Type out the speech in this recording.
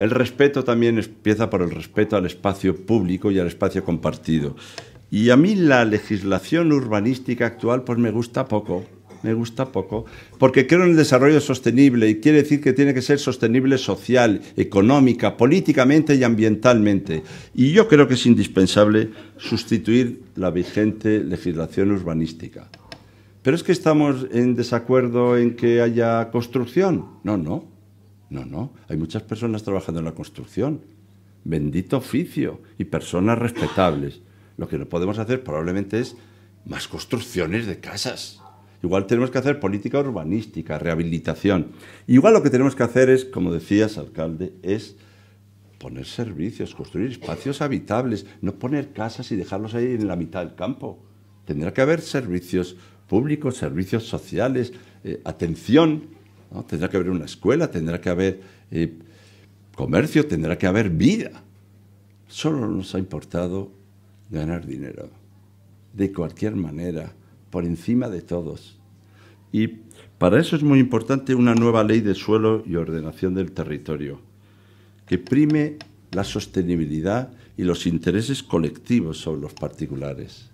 El respeto también empieza por el respeto al espacio público y al espacio compartido. Y a mí la legislación urbanística actual pues me gusta poco, me gusta poco, porque creo en el desarrollo sostenible y quiere decir que tiene que ser sostenible social, económica, políticamente y ambientalmente. Y yo creo que es indispensable sustituir la vigente legislación urbanística. Pero es que estamos en desacuerdo en que haya construcción. No, no. No, no, hay muchas personas trabajando en la construcción. Bendito oficio y personas respetables. Lo que no podemos hacer probablemente es más construcciones de casas. Igual tenemos que hacer política urbanística, rehabilitación. Igual lo que tenemos que hacer es, como decías, alcalde, es poner servicios, construir espacios habitables, no poner casas y dejarlos ahí en la mitad del campo. Tendrá que haber servicios públicos, servicios sociales, eh, atención Tendrá que haber una escuela, tendrá que haber eh, comercio, tendrá que haber vida. Solo nos ha importado ganar dinero, de cualquier manera, por encima de todos. Y para eso es muy importante una nueva ley de suelo y ordenación del territorio, que prime la sostenibilidad y los intereses colectivos sobre los particulares.